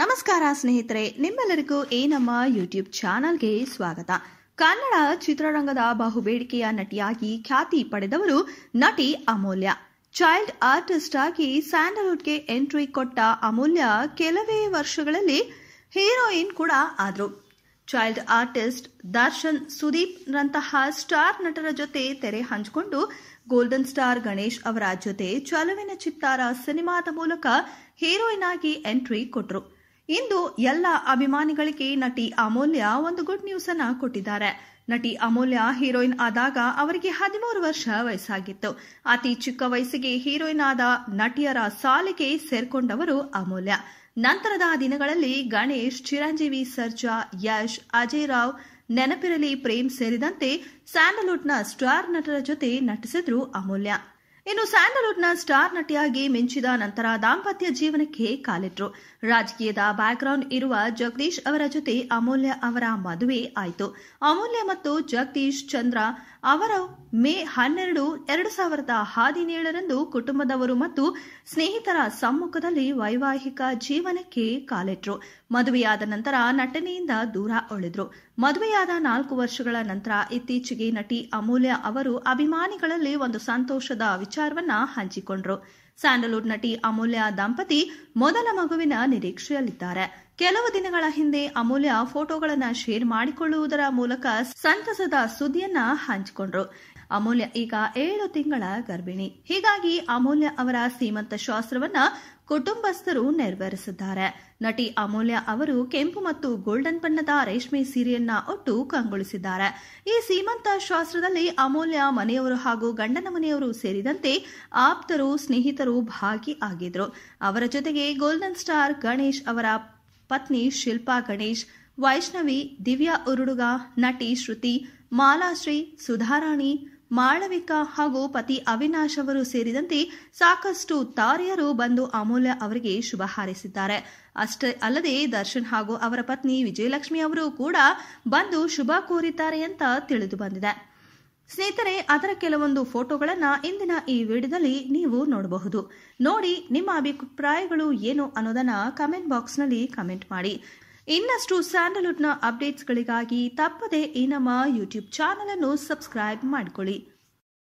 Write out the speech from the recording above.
ನಮಸ್ಕಾರ ಸ್ನೇಹಿತರೆ ನಿಮ್ಮೆಲ್ಲರಿಗೂ ಏನಮ್ಮ ಯೂಟ್ಯೂಬ್ ಚಾನಲ್ಗೆ ಸ್ವಾಗತ ಕನ್ನಡ ಚಿತ್ರರಂಗದ ಬಹುಬೇಡಿಕೆಯ ನಟಿಯಾಗಿ ಖ್ಯಾತಿ ಪಡೆದವರು ನಟಿ ಅಮೂಲ್ಯ ಚೈಲ್ಡ್ ಆರ್ಟಿಸ್ಟ್ ಆಗಿ ಸ್ಯಾಂಡಲ್ವುಡ್ಗೆ ಎಂಟ್ರಿ ಕೊಟ್ಟ ಅಮೂಲ್ಯ ಕೆಲವೇ ವರ್ಷಗಳಲ್ಲಿ ಹೀರೋಯಿನ್ ಕೂಡ ಆದರು ಚೈಲ್ಡ್ ಆರ್ಟಿಸ್ಟ್ ದರ್ಶನ್ ಸುದೀಪ್ ರಂತಹ ಸ್ಟಾರ್ ನಟರ ಜೊತೆ ತೆರೆ ಹಂಚಿಕೊಂಡು ಗೋಲ್ಡನ್ ಸ್ಟಾರ್ ಗಣೇಶ್ ಅವರ ಜೊತೆ ಚಲುವಿನ ಚಿತ್ತಾರ ಸಿನಿಮಾದ ಮೂಲಕ ಹೀರೋಯಿನ್ ಆಗಿ ಎಂಟ್ರಿ ಕೊಟ್ಟರು ಇಂದು ಎಲ್ಲ ಅಭಿಮಾನಿಗಳಿಗೆ ನಟಿ ಅಮೂಲ್ಯ ಒಂದು ಗುಡ್ ನ್ಯೂಸ್ ಅನ್ನ ಕೊಟ್ಟಿದ್ದಾರೆ ನಟಿ ಅಮೂಲ್ಯ ಹೀರೋಯಿನ್ ಆದಾಗ ಅವರಿಗೆ ಹದಿಮೂರು ವರ್ಷ ವಯಸ್ಸಾಗಿತ್ತು ಅತಿ ಚಿಕ್ಕ ವಯಸ್ಸಿಗೆ ಹೀರೋಯಿನ್ ಆದ ನಟಿಯರ ಸಾಲಿಗೆ ಸೇರ್ಕೊಂಡವರು ಅಮೂಲ್ಯ ನಂತರದ ದಿನಗಳಲ್ಲಿ ಗಣೇಶ್ ಚಿರಂಜೀವಿ ಸರ್ಜಾ ಯಶ್ ಅಜಯ್ ರಾವ್ ನೆನಪಿರಲಿ ಪ್ರೇಮ್ ಸೇರಿದಂತೆ ಸ್ಯಾಂಡಲ್ವುಡ್ನ ಸ್ಟಾರ್ ನಟರ ಜೊತೆ ನಟಿಸಿದ್ರು ಅಮೂಲ್ಯ ಇನ್ನು ಸ್ಯಾಂಡಲ್ವುಡ್ನ ಸ್ಟಾರ್ ನಟಿಯಾಗಿ ಮಿಂಚಿದ ನಂತರ ದಾಂಪತ್ಯ ಜೀವನಕ್ಕೆ ಕಾಲಿಟ್ರು ರಾಜಕೀಯದ ಬ್ಯಾಕ್ಗ್ರೌಂಡ್ ಇರುವ ಜಗದೀಶ್ ಅವರ ಜೊತೆ ಅಮೂಲ್ಯ ಅವರ ಮದುವೆ ಆಯಿತು ಅಮೂಲ್ಯ ಮತ್ತು ಜಗದೀಶ್ ಚಂದ್ರ ಅವರು ಮೇ ಹನ್ನೆರಡು ಎರಡು ಸಾವಿರದ ಹದಿನೇಳರಂದು ಕುಟುಂಬದವರು ಮತ್ತು ಸ್ನೇಹಿತರ ಸಮ್ಮುಖದಲ್ಲಿ ವೈವಾಹಿಕ ಜೀವನಕ್ಕೆ ಕಾಲಿಟ್ರು ಮದುವೆಯಾದ ನಂತರ ನಟನೆಯಿಂದ ದೂರ ಉಳಿದ್ರು ಮದುವೆಯಾದ ನಾಲ್ಕು ವರ್ಷಗಳ ನಂತರ ಇತ್ತೀಚೆಗೆ ನಟಿ ಅಮೂಲ್ಯ ಅವರು ಅಭಿಮಾನಿಗಳಲ್ಲಿ ಒಂದು ಸಂತೋಷದ ವಿಚಾರವನ್ನ ಹಂಚಿಕೊಂಡ್ರು ಸ್ಯಾಂಡಲ್ವುಡ್ ನಟಿ ಅಮೂಲ್ಯ ದಂಪತಿ ಮೊದಲ ಮಗುವಿನ ನಿರೀಕ್ಷೆಯಲ್ಲಿದ್ದಾರೆ ಕೆಲವು ದಿನಗಳ ಹಿಂದೆ ಅಮೂಲ್ಯ ಫೋಟೋಗಳನ್ನು ಶೇರ್ ಮಾಡಿಕೊಳ್ಳುವುದರ ಮೂಲಕ ಸಂತಸದ ಸುದ್ದಿಯನ್ನ ಹಂಚಿಕೊಂಡ್ರು ಅಮೂಲ್ಯ ಈಗ ಏಳು ತಿಂಗಳ ಗರ್ಭಿಣಿ ಹೀಗಾಗಿ ಅಮೂಲ್ಯ ಅವರ ಸೀಮಂತ ಶಾಸ್ತ್ರವನ್ನ ಕುಟುಂಬಸ್ಥರು ನೆರವೇರಿಸಿದ್ದಾರೆ ನಟಿ ಅಮೂಲ್ಯ ಅವರು ಕೆಂಪು ಮತ್ತು ಗೋಲ್ಡನ್ ಬಣ್ಣದ ರೇಷ್ಮೆ ಸೀರೆಯನ್ನ ಒಟ್ಟು ಕಂಗೊಳಿಸಿದ್ದಾರೆ ಈ ಸೀಮಂತ ಶಾಸ್ತ್ರದಲ್ಲಿ ಅಮೂಲ್ಯ ಮನೆಯವರು ಹಾಗೂ ಗಂಡನ ಮನೆಯವರು ಸೇರಿದಂತೆ ಆಪ್ತರು ಸ್ನೇಹಿತರು ಭಾಗಿಯಾಗಿದ್ರು ಅವರ ಜೊತೆಗೆ ಗೋಲ್ಡನ್ ಸ್ಟಾರ್ ಗಣೇಶ್ ಅವರ ಪತ್ನಿ ಶಿಲ್ಪಾ ಗಣೇಶ್ ವೈಷ್ಣವಿ ದಿವ್ಯಾ ಉರುಡುಗ ನಟಿ ಶ್ರುತಿ ಮಾಲಾಶ್ರೀ ಸುಧಾರಾಣಿ ಮಾಳವಿಕಾ ಹಾಗೂ ಪತಿ ಅವಿನಾಶ್ ಅವರು ಸೇರಿದಂತೆ ಸಾಕಷ್ಟು ತಾರೆಯರು ಬಂದು ಅಮೂಲ್ಯ ಅವರಿಗೆ ಶುಭ ಹಾರೈಸಿದ್ದಾರೆ ಅಷ್ಟೇ ಅಲ್ಲದೆ ದರ್ಶನ್ ಹಾಗೂ ಅವರ ಪತ್ನಿ ವಿಜಯಲಕ್ಷ್ಮಿ ಅವರು ಕೂಡ ಬಂದು ಶುಭ ಕೋರಿದ್ದಾರೆ ಅಂತ ತಿಳಿದು ಬಂದಿದೆ ಸ್ನೇಹಿತರೆ ಅದರ ಕೆಲವೊಂದು ಫೋಟೋಗಳನ್ನು ಇಂದಿನ ಈ ವಿಡಿಯೋದಲ್ಲಿ ನೀವು ನೋಡಬಹುದು ನೋಡಿ ನಿಮ್ಮ ಅಭಿಪ್ರಾಯಗಳು ಏನು ಅನ್ನೋದನ್ನ ಕಮೆಂಟ್ ಬಾಕ್ಸ್ನಲ್ಲಿ ಕಮೆಂಟ್ ಮಾಡಿ ಇನ್ನಷ್ಟು ಸ್ಯಾಂಡಲ್ವುಡ್ನ ಅಪ್ಡೇಟ್ಸ್ಗಳಿಗಾಗಿ ತಪ್ಪದೇ ಈ ನಮ್ಮ ಯೂಟ್ಯೂಬ್ ಚಾನಲನ್ನು ಸಬ್ಸ್ಕ್ರೈಬ್ ಮಾಡಿಕೊಳ್ಳಿ